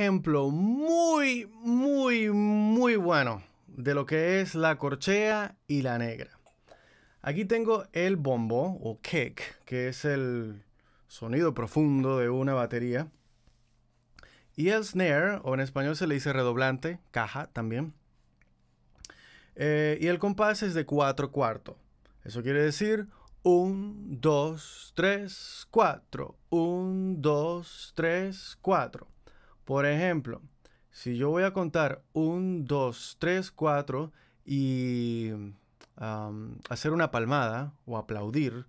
ejemplo muy, muy, muy bueno de lo que es la corchea y la negra. Aquí tengo el bombo o kick, que es el sonido profundo de una batería. Y el snare, o en español se le dice redoblante, caja también. Eh, y el compás es de 4 cuartos. Eso quiere decir 1, 2, 3, 4. 1, 2, 3, 4. Por ejemplo, si yo voy a contar 1, 2, 3, 4 y hacer una palmada o aplaudir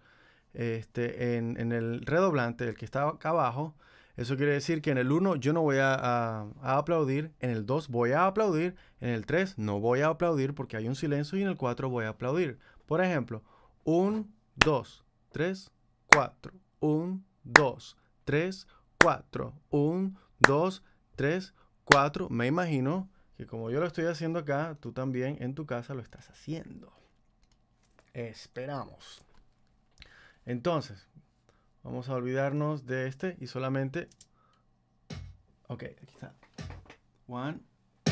este, en, el redoblante, el que está acá abajo, eso quiere decir que en el 1 yo no voy a, aplaudir, en el 2 voy a aplaudir, en el 3 no voy a aplaudir porque hay un silencio y en el 4 voy a aplaudir. Por ejemplo, 1, 2, 3, 4, 1, 2, 3, 4, 1, 2, 3. 3, 4. Me imagino que como yo lo estoy haciendo acá, tú también en tu casa lo estás haciendo. Esperamos. Entonces, vamos a olvidarnos de este y solamente... Ok, aquí está. 1,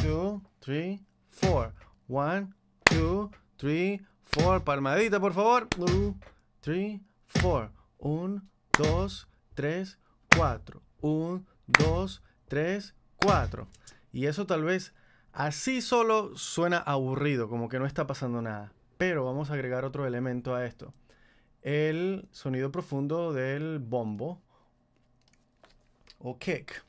2, 3, 4. 1, 2, 3, 4. Palmadita, por favor. 1, 2, 3, 4. 1, 2, 3, 4. 1, 2, 3, 4. Y eso tal vez así solo suena aburrido, como que no está pasando nada. Pero vamos a agregar otro elemento a esto. El sonido profundo del bombo o kick.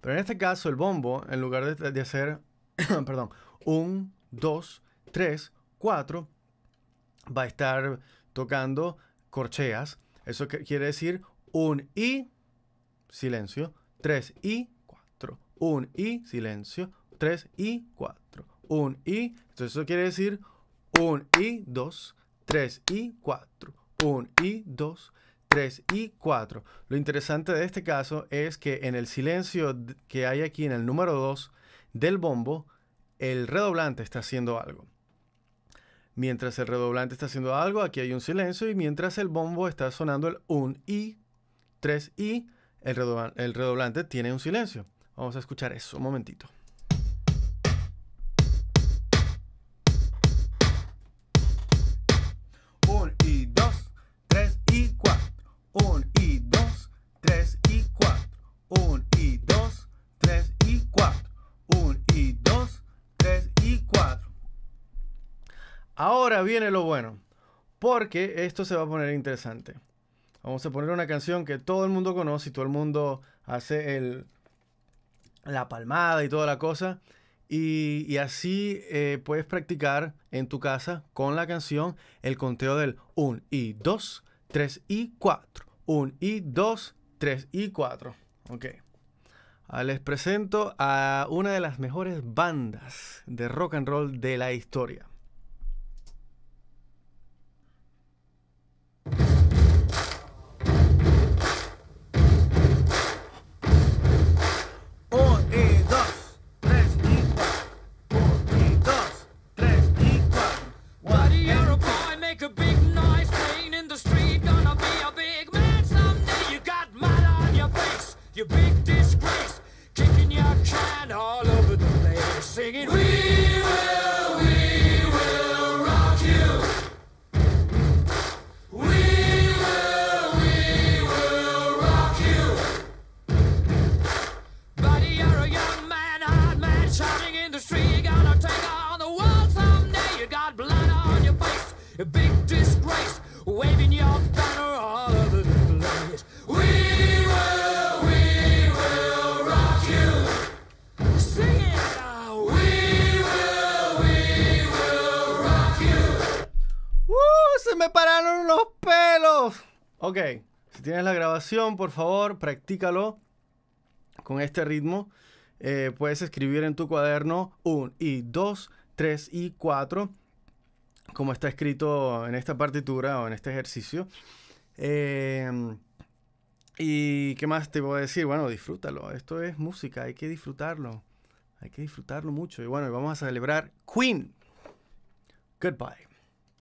Pero en este caso el bombo, en lugar de, hacer, perdón, un, 2, tres cuatro va a estar tocando corcheas. Eso quiere decir un y, silencio, 3 y un y, silencio, 3 y 4. Un y, entonces eso quiere decir un y 2, 3 y 4. Un y 2, 3 y 4. Lo interesante de este caso es que en el silencio que hay aquí en el número 2 del bombo, el redoblante está haciendo algo. Mientras el redoblante está haciendo algo, aquí hay un silencio y mientras el bombo está sonando el un y, 3 y, el redoblante tiene un silencio. Vamos a escuchar eso, un momentito. Un y dos, tres y cuatro. Un y dos, tres y cuatro. Un y dos, tres y cuatro. Un y dos, tres y cuatro. Ahora viene lo bueno, porque esto se va a poner interesante. Vamos a poner una canción que todo el mundo conoce y todo el mundo hace el la palmada y toda la cosa. Y, así eh, puedes practicar en tu casa con la canción el conteo del 1 y 2, 3 y 4. 1 y 2, 3 y 4. Ok. Ah, les presento a una de las mejores bandas de rock and roll de la historia. big disgrace, waving your banner all over the place. We will, we will rock you. Sing it We will, we will rock you. Uh, se me pararon los pelos. Ok, si tienes la grabación, por favor, practícalo con este ritmo. Eh, puedes escribir en tu cuaderno 1 y 2, 3 y 4 como está escrito en esta partitura o en este ejercicio. Em, ¿Y qué más te voy a decir? Bueno, disfrútalo. Esto es música, hay que disfrutarlo. Hay que disfrutarlo mucho. Y bueno, vamos a celebrar Queen. Goodbye.